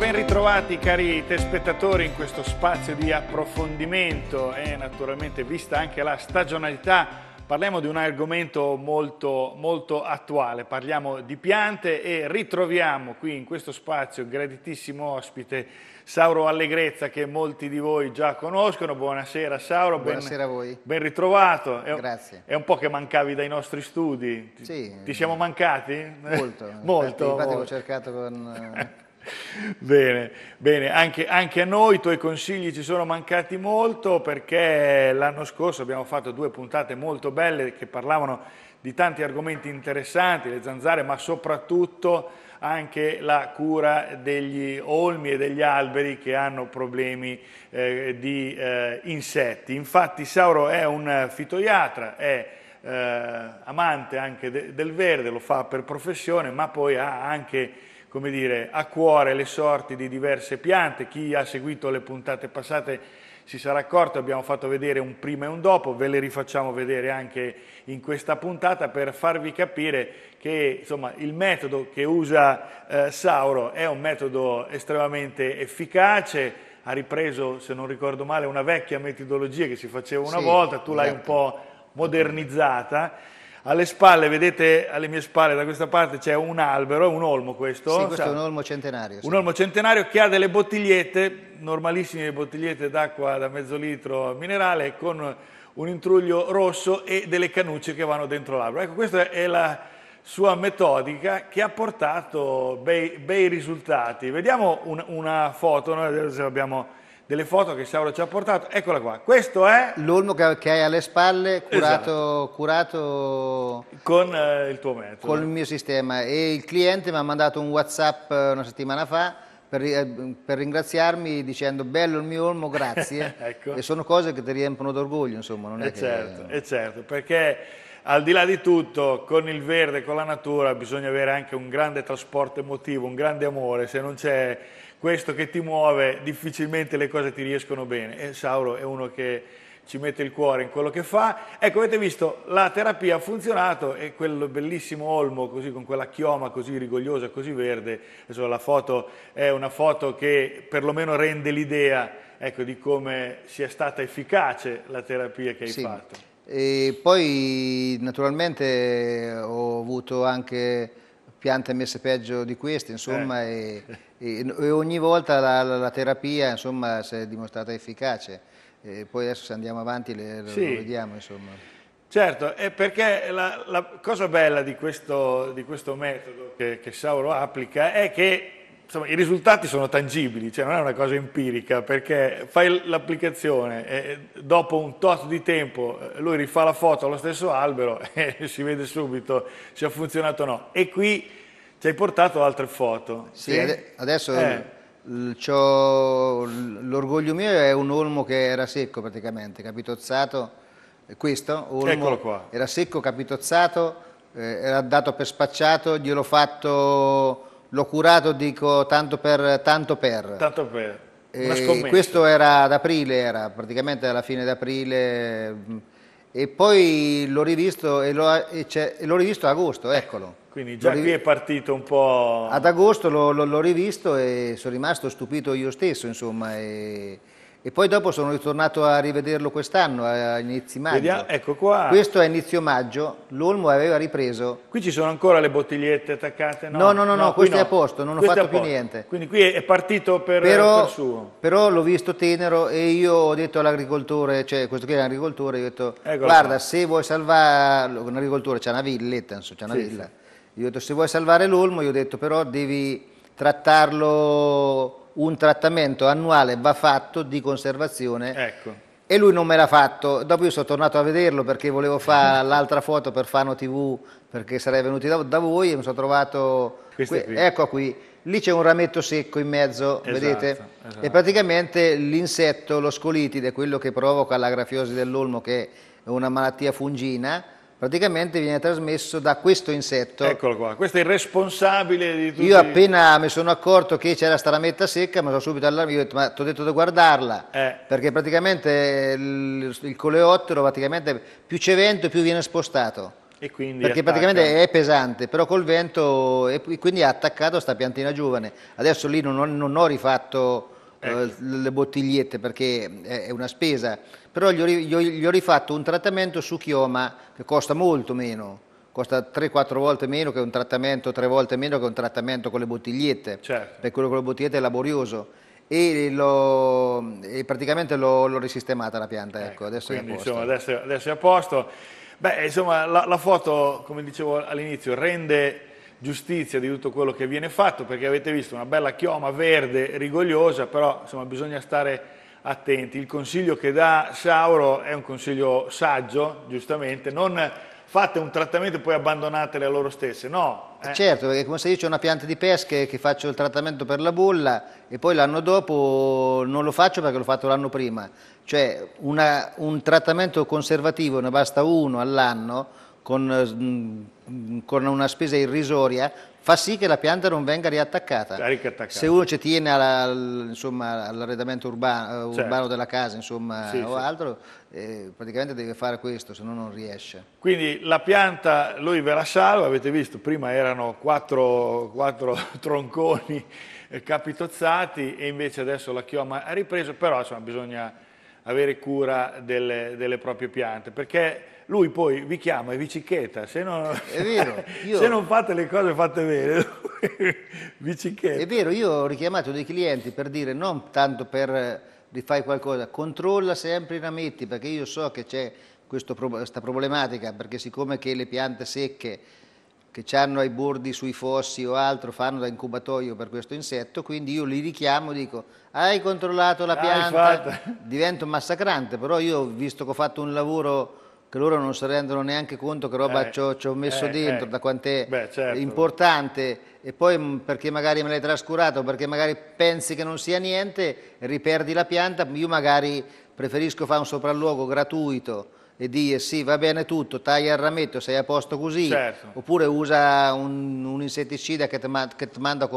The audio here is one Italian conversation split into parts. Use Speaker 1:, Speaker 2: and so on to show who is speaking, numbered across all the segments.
Speaker 1: ben ritrovati cari telespettatori in questo spazio di approfondimento e naturalmente vista anche la stagionalità parliamo di un argomento molto, molto attuale, parliamo di piante e ritroviamo qui in questo spazio graditissimo ospite Sauro Allegrezza che molti di voi già conoscono. Buonasera Sauro, ben, Buonasera a voi. ben ritrovato. È, Grazie. È un po' che mancavi dai nostri studi. Sì. Ti siamo mancati? Molto. molto, infatti, infatti molto. ho cercato con... Eh, bene, bene. Anche, anche, a noi i tuoi consigli ci sono mancati molto perché l'anno scorso abbiamo fatto due puntate molto belle che parlavano di tanti argomenti interessanti, le zanzare, ma soprattutto anche la cura degli olmi e degli alberi che hanno problemi eh, di eh, insetti. Infatti Sauro è un fitoiatra, è eh, amante anche de- del verde, lo fa per professione, ma poi ha anche come dire, a cuore le sorti di diverse piante. Chi ha seguito le puntate passate si sarà accorto, abbiamo fatto vedere un prima e un dopo, ve le rifacciamo vedere anche in questa puntata per farvi capire che insomma, il metodo che usa eh, Sauro è un metodo estremamente efficace, ha ripreso, se non ricordo male, una vecchia metodologia che si faceva una sì, volta, tu l'hai un po' modernizzata alle spalle, vedete alle mie spalle da questa parte c'è un albero, è un olmo questo. Sì, questo sa? è un
Speaker 2: olmo centenario. Sì. Un
Speaker 1: olmo centenario che ha delle bottigliette, normalissime bottigliette d'acqua da mezzo litro minerale con un intruglio rosso e delle canucce che vanno dentro l'albero. Ecco, questa è la sua metodica che ha portato bei, bei risultati. Vediamo un, una foto, noi adesso abbiamo delle foto che Sauro ci ha portato. Eccola qua, questo è...
Speaker 2: L'olmo che, hai alle spalle, curato... Esatto.
Speaker 1: curato con eh, il tuo metodo. Con il mio
Speaker 2: sistema. E il cliente mi ha mandato un Whatsapp eh, una settimana fa per, eh, per ringraziarmi dicendo bello il mio olmo, grazie. ecco. E sono cose che ti riempiono d'orgoglio,
Speaker 1: insomma. Non è e eh, che... certo, certo, perché al di là di tutto, con il verde, con la natura, bisogna avere anche un grande trasporto emotivo, un grande amore. Se non c'è questo che ti muove, difficilmente le cose ti riescono bene. E Sauro è uno che ci mette il cuore in quello che fa. Ecco, avete visto, la terapia ha funzionato e quel bellissimo olmo, così con quella chioma così rigogliosa, così verde, adesso la foto è una foto che perlomeno rende l'idea ecco, di come sia stata efficace la terapia che hai sì. fatto.
Speaker 2: E poi naturalmente ho avuto anche piante messe peggio di queste, insomma, eh. e, e, e, ogni volta la, la, la terapia insomma, si è dimostrata efficace. E poi adesso se andiamo avanti le, sì. lo vediamo. Insomma.
Speaker 1: Certo, perché la, la, cosa bella di questo, di questo metodo che, che Sauro applica è che insomma, i risultati sono tangibili, cioè non è una cosa empirica, perché fai l'applicazione e dopo un tot di tempo eh, lui rifà la foto allo stesso albero e si vede subito se ha funzionato o no. E qui ci hai portato altre foto. Sì, sì?
Speaker 2: adesso... Eh. L'orgoglio mio è un olmo che era secco praticamente, capitozzato, questo olmo era secco, capitozzato, eh, era dato per spacciato, gliel'ho fatto l'ho curato, dico, tanto per... Tanto per. Tanto
Speaker 1: per. questo
Speaker 2: era ad aprile, era praticamente alla fine d'aprile mm, e poi l'ho rivisto, e l'ho, e l'ho rivisto ad agosto, eccolo.
Speaker 1: Quindi già qui è partito un po'... Ad
Speaker 2: agosto l'ho, rivisto e sono rimasto stupito io stesso, insomma, e, e poi dopo sono ritornato a rivederlo quest'anno, a inizio
Speaker 1: maggio. Vediamo, ecco qua. Questo
Speaker 2: è inizio maggio, l'Olmo aveva ripreso.
Speaker 1: Qui ci sono ancora le bottigliette attaccate? No, no, no, no, no questo no. è a posto, non questo ho fatto più niente. Quindi qui è partito per, però, per suo.
Speaker 2: Però l'ho visto tenero e io ho detto all'agricoltore, cioè questo qui è un agricoltore, ho detto Eccolo guarda qua. se vuoi salvare, un agricoltore c'è una villetta, eh, insomma, una sì, villa. Sì. Io ho detto se vuoi salvare l'Olmo, io ho detto però devi trattarlo un trattamento annuale va fatto di conservazione. Ecco. E lui non me l'ha fatto, dopo io sono tornato a vederlo perché volevo fare l'altra foto per Fano TV, perché sarei venuto da, da voi e mi sono trovato... Qui. Qui. Ecco qui, lì c'è un rametto secco in mezzo, esatto, vedete? Esatto. E praticamente l'insetto, lo scolitide, quello che provoca la grafiosi dell'olmo, che è una malattia fungina, praticamente viene trasmesso da questo insetto. Eccolo
Speaker 1: qua, questo è il responsabile di tutto. Io appena
Speaker 2: mi sono accorto che c'era sta rametta secca, mi sono subito allarmato, io ho detto, ma ti ho detto di guardarla, eh. perché praticamente il, il coleottero, praticamente, più c'è vento più viene spostato.
Speaker 1: E quindi Perché attacca. praticamente
Speaker 2: è pesante, però col vento, e quindi ha attaccato sta piantina giovane. Adesso lì non ho, non ho rifatto eh, ecco. le bottigliette perché è una spesa, però gli ho, gli ho, rifatto un trattamento su chioma che costa molto meno, costa 3-4 volte meno che un trattamento, 3 volte meno che un trattamento con le bottigliette, certo. perché quello con le bottigliette è laborioso. E, e praticamente l'ho, risistemata la pianta, ecco, ecco adesso, quindi, è insomma,
Speaker 1: adesso, adesso, è a posto. Beh, insomma, la, la foto, come dicevo all'inizio, rende giustizia di tutto quello che viene fatto, perché avete visto una bella chioma verde rigogliosa, però insomma, bisogna stare attenti. Il consiglio che dà Sauro è un consiglio saggio, giustamente, non fate un trattamento e poi abbandonate le loro stesse, no.
Speaker 2: Eh. eh certo, perché come si dice una pianta di pesche che faccio il trattamento per la bulla e poi l'anno dopo non lo faccio perché l'ho fatto l'anno prima. Cioè una, un trattamento conservativo, ne basta uno all'anno, con, eh, mm, mm, con una spesa irrisoria fa sì che la pianta non venga riattaccata. Se uno ci tiene all'arredamento
Speaker 1: eh, certo. urbano, urbano certo. della casa insomma, sì, o sì.
Speaker 2: altro, eh, praticamente deve fare questo, se no non riesce.
Speaker 1: Quindi la pianta, lui ve la salva, avete visto, prima erano quattro, quattro tronconi eh, capitozzati e invece adesso la chioma ha ripreso, però insomma, bisogna avere cura delle, delle proprie piante, perché lui poi vi chiama e vi cicchetta, se non, vero, io... se non fate le cose fatte bene, vi cicchetta. È vero, io ho richiamato dei clienti per dire,
Speaker 2: non tanto per rifare eh, qualcosa, controlla sempre i rametti, perché io so che c'è questa problematica, perché siccome che le piante secche che hanno ai bordi sui fossi o altro fanno da incubatoio per questo insetto, quindi io li richiamo e dico hai controllato la pianta, divento massacrante, però io visto che ho fatto un lavoro che loro non si rendono neanche conto che roba eh, ci, ho, eh, messo eh, dentro, eh. da quanto è certo. importante e poi mm, perché magari me l'hai trascurato, perché magari pensi che non sia niente, riperdi la pianta, io magari preferisco fare un sopralluogo gratuito e dire sì va bene tutto, tagli il rametto, sei a posto così, certo. oppure usa un, un insetticida che ti manda...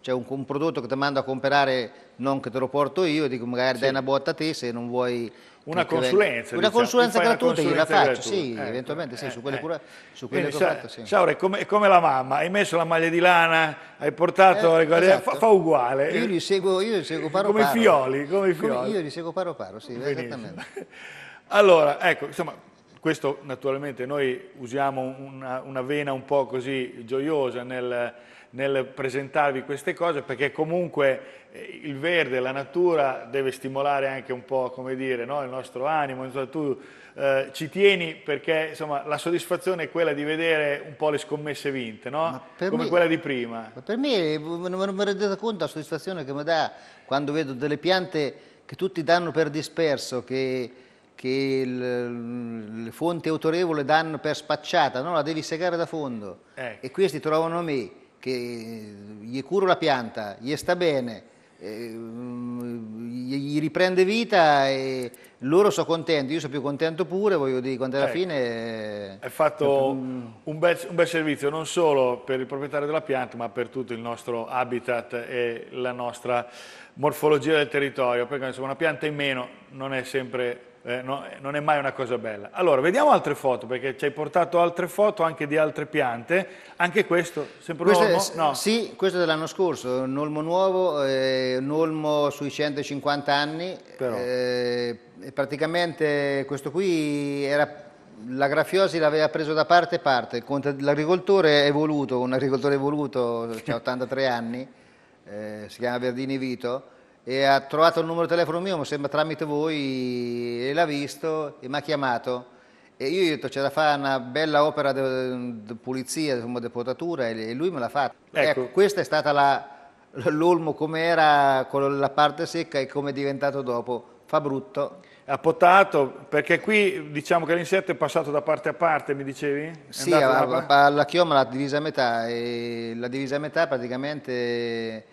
Speaker 2: Cioè un, un, prodotto che ti mando a comprare, non che te lo porto io, dico magari sì. dai una botta a te se non vuoi una consulenza, una diciamo. consulenza gratuita gliela faccio, sì, eh, eventualmente
Speaker 1: sì, eh, su quelle, eh. cura, su quelle quindi, che ho fatto sì. Saure, come, come, la mamma, hai messo la maglia di lana, hai portato, eh, esatto. fa, fa, uguale. Io li seguo, io li seguo paro come paro. Fioli, come i fioli. Come io li
Speaker 2: seguo paro paro, sì, Benissimo. esattamente.
Speaker 1: allora, ecco, insomma, questo naturalmente noi usiamo una, una vena un po' così gioiosa nel, nel presentarvi queste cose perché comunque eh, il verde, la natura deve stimolare anche un po' dire, no? il nostro animo, insomma, tu eh, ci tieni perché insomma, la soddisfazione è quella di vedere un po' le scommesse vinte, no? come me, quella di prima. per me, eh, non mi rendete conto la soddisfazione che mi dà quando
Speaker 2: vedo delle piante che tutti danno per disperso, che che il, le fonti autorevole danno per spacciata, no, la devi segare da fondo. Ecco. E questi trovano me, che gli curo la pianta, gli sta bene, eh, gli riprende vita e loro sono contenti, io sono più contento pure, voglio dire, quando alla ecco. fine... Hai fatto ecco.
Speaker 1: un bel, un bel servizio non solo per il proprietario della pianta, ma per tutto il nostro habitat e la nostra morfologia del territorio, perché insomma una pianta in meno non è sempre eh, no, eh, non è mai una cosa bella. Allora, vediamo altre foto, perché ci hai portato altre foto anche di altre piante. Anche questo, sempre questo olmo? È, no.
Speaker 2: Sì, questo è dell'anno scorso, un olmo nuovo, eh, un olmo sui 150 anni. Eh, praticamente questo qui era la Grafiosi l'aveva preso da parte e parte, l'agricoltore è evoluto, un agricoltore evoluto, cioè, ha 83 anni, eh, si chiama Verdini Vito, e ha trovato il numero di telefono mio, mi sembra tramite voi, e l'ha visto e mi ha chiamato. E io gli ho detto c'è da fare una bella opera di pulizia, insomma, di potatura e lui me l'ha fatta. Ecco. ecco. questa è stata l'olmo come era con la parte
Speaker 1: secca e come è diventato dopo. Fa brutto. Ha potato, perché qui diciamo che l'insetto è passato da parte a parte, mi dicevi? È sì, a, da...
Speaker 2: la chioma l'ha divisa a metà e l'ha divisa a metà praticamente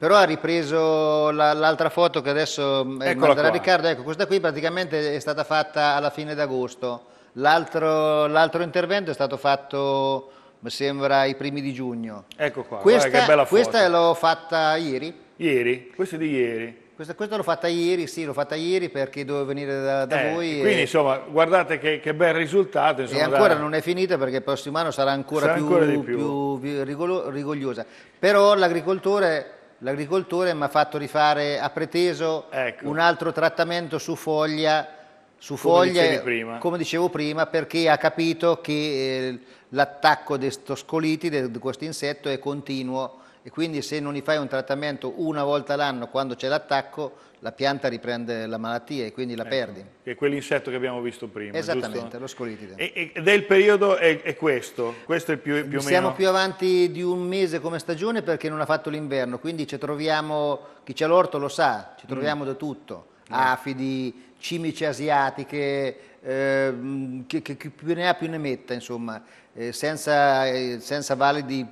Speaker 2: però ha ripreso la, l'altra foto che adesso guarderà eh, Riccardo, ecco questa qui praticamente è stata fatta alla fine d'agosto, l'altro, l'altro intervento è stato fatto mi sembra i primi di giugno. Ecco
Speaker 1: qua, questa, questa l'ho
Speaker 2: fatta
Speaker 1: ieri. Ieri? Questa è di ieri.
Speaker 2: Questa, questa l'ho fatta ieri, sì, l'ho fatta ieri perché dovevo venire da, da eh, voi. Quindi, e... insomma,
Speaker 1: guardate che, che bel risultato. Insomma, e ancora da... non
Speaker 2: è finita perché il prossimo anno sarà ancora sarà più, ancora più. più, più rigogliosa. Però l'agricoltore l'agricoltore mi ha fatto rifare, ha preteso ecco. un altro trattamento su foglia, su come, foglia come dicevo prima, perché ha capito che eh, l'attacco di questo scoliti, di questo insetto, è continuo e quindi se non gli fai un trattamento una volta l'anno quando c'è l'attacco la pianta riprende la malattia e quindi la ecco, perdi.
Speaker 1: Che è quell'insetto che abbiamo visto prima. Esattamente, giusto? lo scolitide. E, ed è il periodo, è, è questo, questo è più, più o Siamo meno... Siamo più
Speaker 2: avanti di un mese come stagione perché non ha fatto l'inverno, quindi ci troviamo, chi c'è l'orto lo sa, ci mm. troviamo mm. da tutto, mm. afidi, cimici asiatiche, eh, chi, chi, più ne ha più ne metta, insomma, eh, senza, eh, senza validi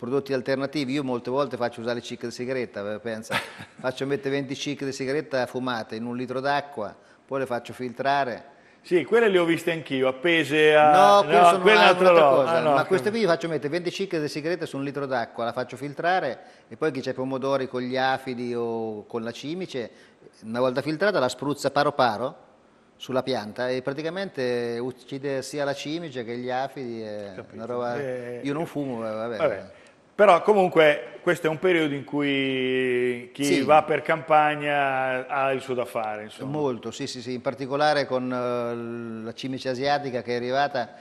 Speaker 2: prodotti alternativi. Io molte volte faccio usare le cicche di sigaretta, eh, pensa, faccio mettere 20 cicche di sigaretta fumate in un litro d'acqua, poi le faccio filtrare.
Speaker 1: Sì, quelle le ho viste anch'io, appese a... No, no sono quella è un'altra cosa, ah, no, ma queste
Speaker 2: qui vi faccio mettere 20 cicche di sigaretta su un litro d'acqua, la faccio filtrare e poi chi c'è pomodori con gli afidi o con la cimice, una volta filtrata la spruzza paro paro sulla pianta e praticamente uccide sia la cimice che gli afidi. È una roba... Eh, io non
Speaker 1: fumo, eh, vabbè. vabbè. Però comunque questo è un periodo in cui chi sì. va per campagna ha il suo da fare. Insomma. Molto, sì, sì, sì, in particolare con eh,
Speaker 2: la cimice asiatica che è arrivata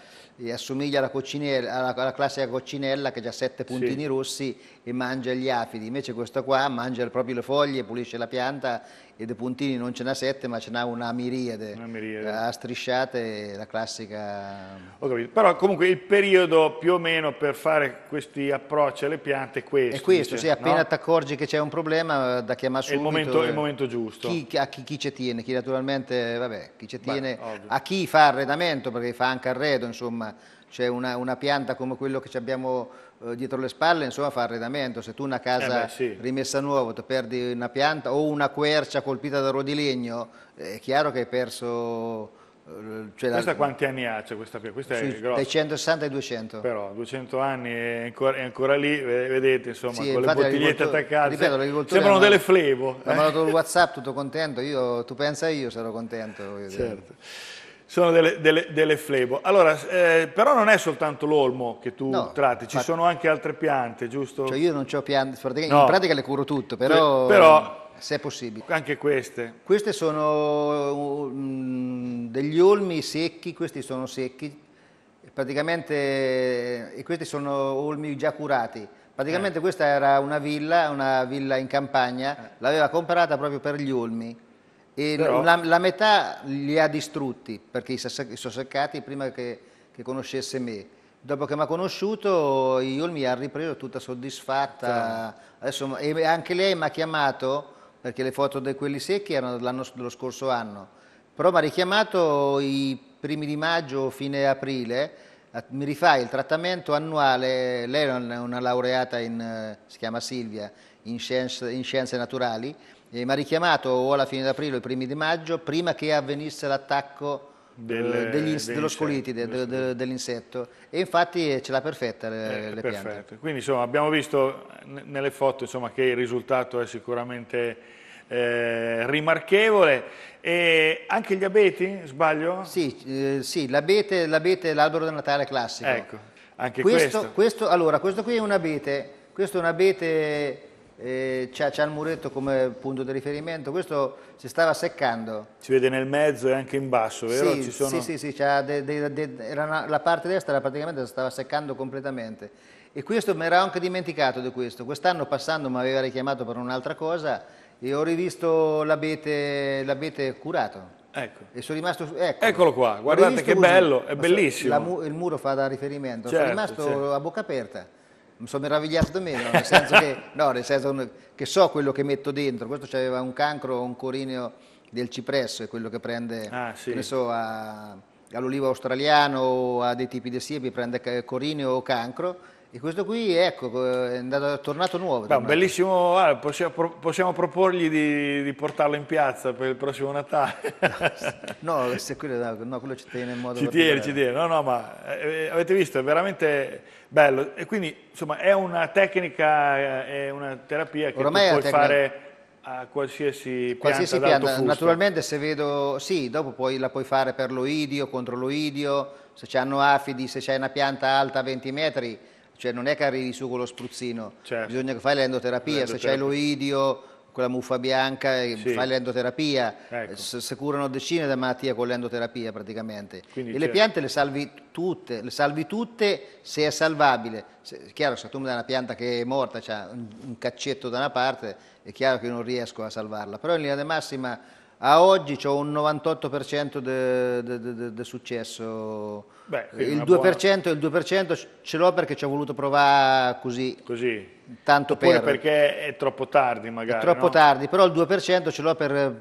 Speaker 2: assomiglia alla, alla, alla, classica coccinella che ha sette puntini sì. rossi e mangia gli afidi, invece questo qua mangia proprio le foglie, pulisce la pianta e dei puntini non ce n'ha sette ma ce n'ha una miriade, una miriade. a strisciate,
Speaker 1: la classica... Ho capito, però comunque il periodo più o meno per fare questi approcci alle piante è questo. È questo, dice, sì, appena no?
Speaker 2: ti accorgi che c'è un problema eh, da chiamare subito. È il momento, il eh, momento
Speaker 1: giusto. Chi,
Speaker 2: a chi, chi ci tiene, chi naturalmente, vabbè, chi ci tiene, Beh, a chi fa arredamento, perché fa anche arredo, insomma, insomma c'è una, una, pianta come quello che abbiamo eh, dietro le spalle, insomma fa arredamento, se tu una casa eh beh, sì. rimessa nuova, ti perdi una pianta o una quercia colpita da rodilegno, è chiaro che hai perso... Eh, cioè questa la... quanti
Speaker 1: anni ha? Cioè questa, questa è grossa. Dai
Speaker 2: 160 ai 200.
Speaker 1: Però 200 anni è ancora, è ancora lì, vedete insomma, sì, con le bottigliette attaccate. Ripeto, sembrano hanno, delle flevo. Mi hanno mandato il eh. WhatsApp tutto contento, io, tu pensa io sarò contento. Certo sono delle, delle, delle, flebo. Allora, eh, però non è soltanto l'olmo che tu no, tratti, ci sono anche altre piante, giusto? Cioè io non ho piante, no. in pratica le curo tutto, però, però, se è possibile. Anche queste?
Speaker 2: Queste sono mm, degli olmi secchi, questi sono secchi, praticamente, e questi sono olmi già curati. Praticamente eh. questa era una villa, una villa in campagna, eh. l'aveva comprata proprio per gli olmi e Però... la, la, metà li ha distrutti perché sono seccati prima che, che conoscesse me. Dopo che mi ha conosciuto, io mi ha ripreso tutta soddisfatta. Sì. Adesso, e anche lei mi ha chiamato perché le foto di quelli secchi erano dello scorso anno. Però mi ha richiamato i primi di maggio, fine aprile, mi rifai il trattamento annuale, lei è una laureata in, si chiama Silvia, in scienze, in scienze naturali, mi ha richiamato o alla fine d'aprile o i primi di maggio, prima che avvenisse l'attacco
Speaker 1: del, eh, dello
Speaker 2: scolitide, de, de, dell'insetto. E infatti eh, ce l'ha perfetta le, eh, le perfetto.
Speaker 1: Quindi insomma, abbiamo visto eh, nelle foto insomma, che il risultato è sicuramente... Eh, rimarchevole. E anche gli abeti, sbaglio? Sì, eh, sì l'abete, l'abete è l'albero del Natale classico. Ecco, anche questo. Questo, questo, allora, questo
Speaker 2: qui è un abete, questo è un abete eh, c'è, il muretto come punto di riferimento, questo si stava seccando.
Speaker 1: Si vede nel mezzo e anche in basso, vero? Sì, sono... sì, sì,
Speaker 2: sì de, de, de, una, la parte destra praticamente si stava seccando completamente. E questo mi ero anche dimenticato di questo, quest'anno passando mi aveva richiamato per un'altra cosa e ho rivisto l'abete curato. Ecco. E sono rimasto, ecco.
Speaker 1: Eccolo qua, guardate che bello, è bellissimo.
Speaker 2: La, il muro fa da riferimento, certo, sono rimasto certo. a bocca aperta mi sono meravigliato meno, nel senso, che, no, nel senso che, so quello che metto dentro. Questo aveva un cancro, un corineo del cipresso, è quello che prende, ah, sì. che so, a, all'olivo australiano o a dei tipi di siepi, prende corineo o cancro e questo qui, ecco, è, andato, è tornato nuovo. Beh,
Speaker 1: bellissimo, ah, possiamo, possiamo, proporgli di, di, portarlo in piazza per il prossimo Natale.
Speaker 2: no, quello, no, quello, ci tiene
Speaker 1: in modo Ci tiene, ci tiene. No, no, ma eh, eh, avete visto, è veramente bello. E quindi, insomma, è una tecnica, eh, è una terapia che Ormai puoi fare a qualsiasi, qualsiasi pianta, pianta. naturalmente
Speaker 2: se vedo sì dopo poi la puoi fare per l'oidio contro l'oidio se hanno afidi se c'è una pianta alta 20 metri cioè non è che arrivi su con lo spruzzino, certo. bisogna fare l'endoterapia, se c'è l'oidio, quella muffa bianca, eh, sì. fai l'endoterapia, ecco. si curano decine di malattie con l'endoterapia praticamente. Quindi e certo. le piante le salvi tutte, le salvi tutte se è salvabile. Se, chiaro, se tu mi dai una pianta che è morta, c'è un, un caccetto da una parte, è chiaro che non riesco a salvarla, però in linea di massima a oggi ho un 98% di successo.
Speaker 1: Beh, il, 2%, buona...
Speaker 2: il 2% ce l'ho perché ci ho voluto provare
Speaker 1: così. Così. Tanto Oppure per... perché è troppo tardi magari. È troppo no?
Speaker 2: tardi, però il 2% ce l'ho per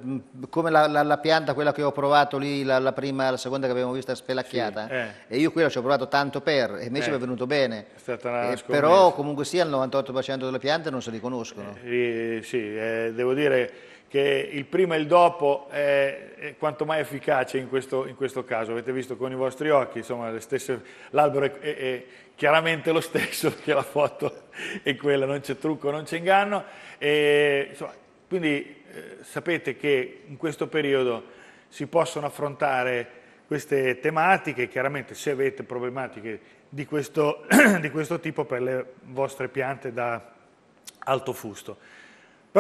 Speaker 2: come la, la, la, pianta, quella che ho provato lì, la, la prima, la seconda che abbiamo visto spelacchiata. Sì, eh. E io quella ci ho provato tanto per, e invece eh. mi è venuto bene.
Speaker 1: È eh, però
Speaker 2: comunque sia il 98% delle piante non se li conoscono.
Speaker 1: Eh, eh, sì, eh, devo dire che il prima e il dopo è, è quanto mai efficace in questo, in questo, caso. Avete visto con i vostri occhi, insomma, l'albero è, è, è, chiaramente lo stesso che la foto è quella, non c'è trucco, non c'è inganno. E, insomma, quindi eh, sapete che in questo periodo si possono affrontare queste tematiche, chiaramente se avete problematiche di questo, di questo tipo per le vostre piante da alto fusto.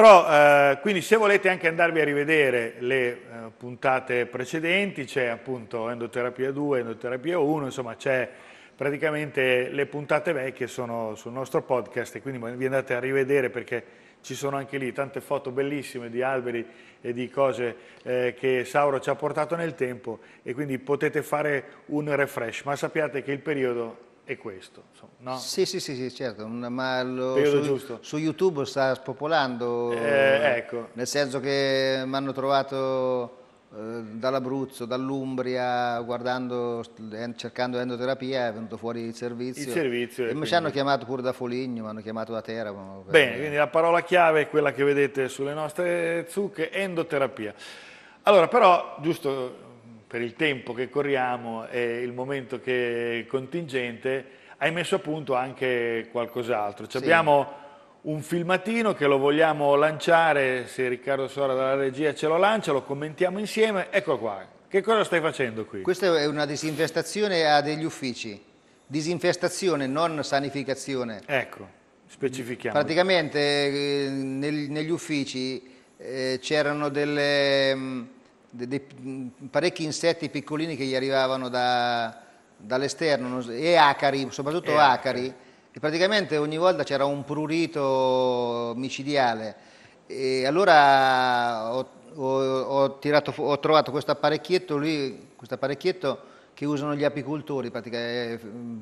Speaker 1: Però, eh, quindi se volete anche andarvi a rivedere le eh, puntate precedenti, c'è appunto endoterapia 2, endoterapia 1, insomma c'è praticamente le puntate vecchie sono sul nostro podcast e quindi vi andate a rivedere perché ci sono anche lì tante foto bellissime di alberi e di cose eh, che Sauro ci ha portato nel tempo e quindi potete fare un refresh, ma sappiate che il periodo è questo. no? sì,
Speaker 2: sì, sì, sì, certo, ma lo, su, su, YouTube sta spopolando, eh, ecco. nel senso che mi hanno trovato eh, dall'Abruzzo, dall'Umbria, guardando, eh, cercando endoterapia, è venuto fuori il servizio. Il servizio e mi quindi... hanno chiamato pure da Foligno, mi hanno chiamato da Teramo. Bene, quindi
Speaker 1: la parola chiave è quella che vedete sulle nostre zucche, endoterapia. Allora, però, giusto per il tempo che corriamo e il momento che è contingente, hai messo a punto anche qualcos'altro. Sì. Abbiamo un filmatino che lo vogliamo lanciare, se Riccardo Sora dalla regia ce lo lancia, lo commentiamo insieme, eccolo qua. Che cosa stai facendo qui?
Speaker 2: Questa è una disinfestazione a degli uffici, disinfestazione, non sanificazione. Ecco,
Speaker 1: specifichiamo. Praticamente
Speaker 2: eh, negli uffici eh, c'erano delle mm, de, de, mm, parecchi insetti piccolini che gli arrivavano da, dall'esterno e acari, soprattutto e acari. acari. E praticamente ogni volta c'era un prurito micidiale. E allora ho, ho, ho, tirato, ho trovato questo apparecchietto lì, questo apparecchietto che usano gli apicoltori eh, mm,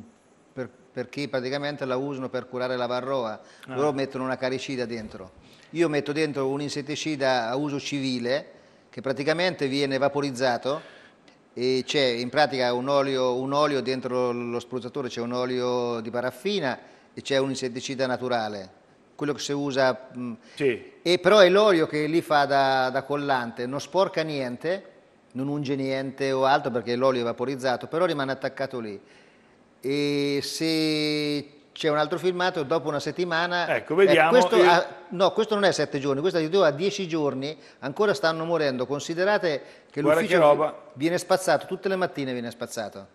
Speaker 2: per, perché praticamente la usano per curare la varroa. Ah. Loro ah. mettono una caricida dentro. Io metto dentro un insetticida a uso civile che praticamente viene vaporizzato e c'è in pratica un olio, un olio dentro lo spruzzatore, c'è un olio di paraffina e c'è un insetticida naturale quello che si usa, mm. sì. e però è l'olio che lì fa da, da, collante, non sporca niente, non unge niente o altro perché l'olio è vaporizzato, però rimane attaccato lì. E se c'è un altro filmato, dopo una settimana... Ecco, vediamo... Eh, questo il no, questo non è sette giorni, questo addirittura a dieci giorni ancora stanno morendo. Considerate che Guarda l'ufficio viene spazzato, tutte le mattine viene spazzato.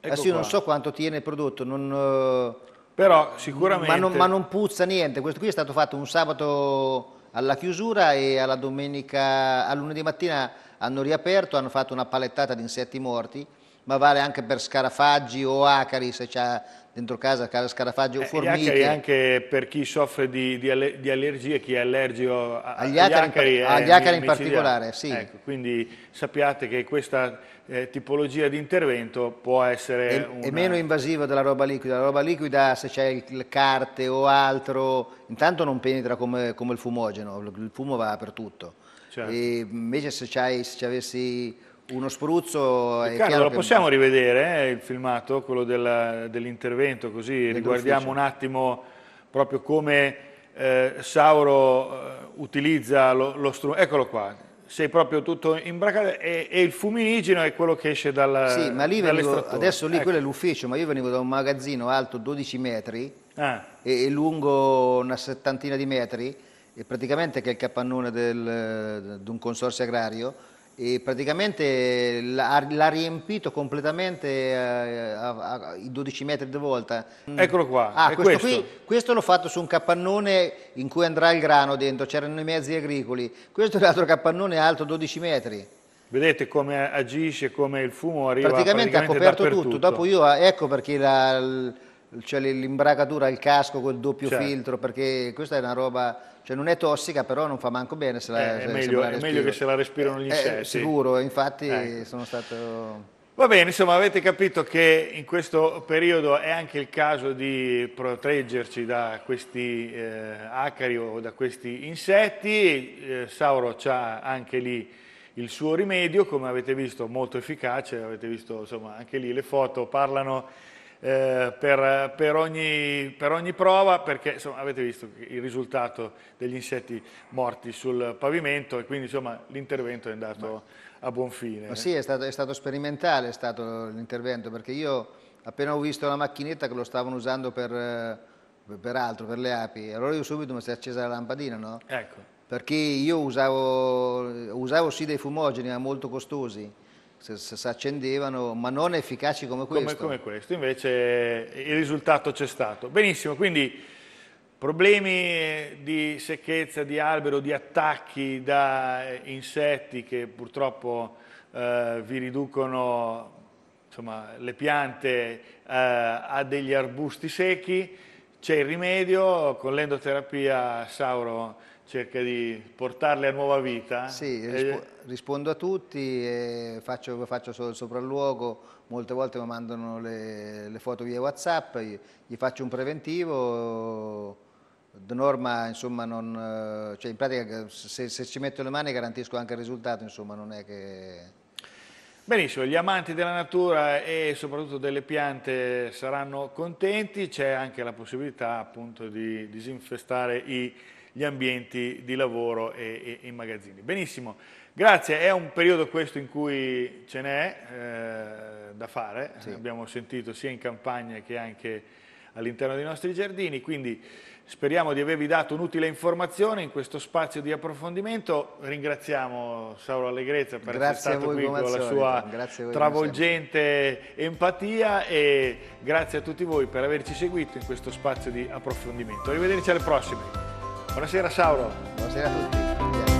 Speaker 2: Ecco Adesso io qua. non so quanto tiene il prodotto, non, eh, però sicuramente... Ma non, ma non puzza niente, questo qui è stato fatto un sabato alla chiusura e alla domenica, a lunedì mattina hanno riaperto, hanno fatto una palettata di insetti morti, ma vale anche per scarafaggi o acari se c'è dentro casa, scarafaggio o eh, formiche. Eh,
Speaker 1: anche per chi soffre di, di, di allergie, chi è allergico a, agli, agli acari, eh, agli acari in particolare. Sì. Ecco, quindi sappiate che questa eh, tipologia di intervento può essere... È, una... è, meno
Speaker 2: invasiva della roba liquida, la roba liquida se c'è il carte o altro, intanto non penetra come, come il fumogeno, il fumo va per tutto. Certo. invece se, se ci avessi uno spruzzo è Carlo, lo possiamo che...
Speaker 1: rivedere eh, il filmato, quello dell'intervento, così Del riguardiamo un attimo proprio come eh, Sauro eh, utilizza lo, lo strumento. Eccolo qua, sei proprio tutto imbracato e, e, il fuminigeno è quello che esce dal Sì, ma lì venivo, adesso lì ecco. quello è ecco.
Speaker 2: l'ufficio, ma io venivo da un magazzino alto 12 metri ah. e, e lungo una settantina di metri, e praticamente che è il capannone di eh, un consorzio agrario, e praticamente l'ha riempito completamente eh, i 12 metri di volta. Mm. Eccolo qua. Ah, questo, questo. Qui, questo l'ho fatto su un capannone in cui andrà il grano dentro, c'erano i mezzi agricoli. Questo è
Speaker 1: l'altro capannone alto 12 metri. Vedete come agisce, come il fumo arriva praticamente, praticamente ha coperto tutto. Dopo
Speaker 2: io, ecco perché la, cioè l'imbragatura, il casco col doppio certo. filtro, perché questa è una roba, cioè non è tossica, però non fa manco bene se la, eh, se, è, meglio, se la è meglio, che se la respirano gli eh, insetti. Eh, sicuro, infatti eh. sono stato...
Speaker 1: Va bene, insomma avete capito che in questo periodo è anche il caso di proteggerci da questi eh, acari o da questi insetti, eh, Sauro ha anche lì il suo rimedio, come avete visto molto efficace, avete visto insomma anche lì le foto parlano eh, per, per, ogni, per, ogni, prova perché insomma, avete visto il risultato degli insetti morti sul pavimento e quindi insomma l'intervento è andato Beh. a buon fine. Ma sì,
Speaker 2: è stato, è stato sperimentale l'intervento perché io appena ho visto la macchinetta che lo stavano usando per, eh, per altro, per le api, allora io subito mi si è accesa la lampadina, no? Ecco. Perché io usavo, usavo sì dei fumogeni, ma molto costosi se, se si accendevano, ma non efficaci come questo. Come, come
Speaker 1: questo, invece eh, il risultato c'è stato. Benissimo, quindi problemi eh, di secchezza di albero, di attacchi da eh, insetti che purtroppo eh, vi riducono insomma, le piante eh, a degli arbusti secchi, c'è il rimedio, con l'endoterapia Sauro cerca di portarle a nuova vita. Eh? Sì, eh, rispo rispondo a tutti,
Speaker 2: faccio, faccio solo il sopralluogo, molte volte mi mandano le, le foto via Whatsapp, gli, gli faccio un preventivo, di norma insomma non, cioè in pratica se, se, ci metto le mani garantisco anche il risultato, insomma non è che...
Speaker 1: Benissimo, gli amanti della natura e soprattutto delle piante saranno contenti, c'è anche la possibilità appunto di disinfestare i gli ambienti di lavoro e, e, i magazzini. Benissimo, grazie, è un periodo questo in cui ce n'è eh, da fare, sì. abbiamo sentito sia in campagna che anche all'interno dei nostri giardini, quindi speriamo di avervi dato un'utile informazione in questo spazio di approfondimento. Ringraziamo Saulo Allegrezza per grazie essere stato qui con la sua travolgente empatia e grazie a tutti voi per averci seguito in questo spazio di approfondimento. Arrivederci alle prossime. Buonasera Sauro. Buonasera a tutti.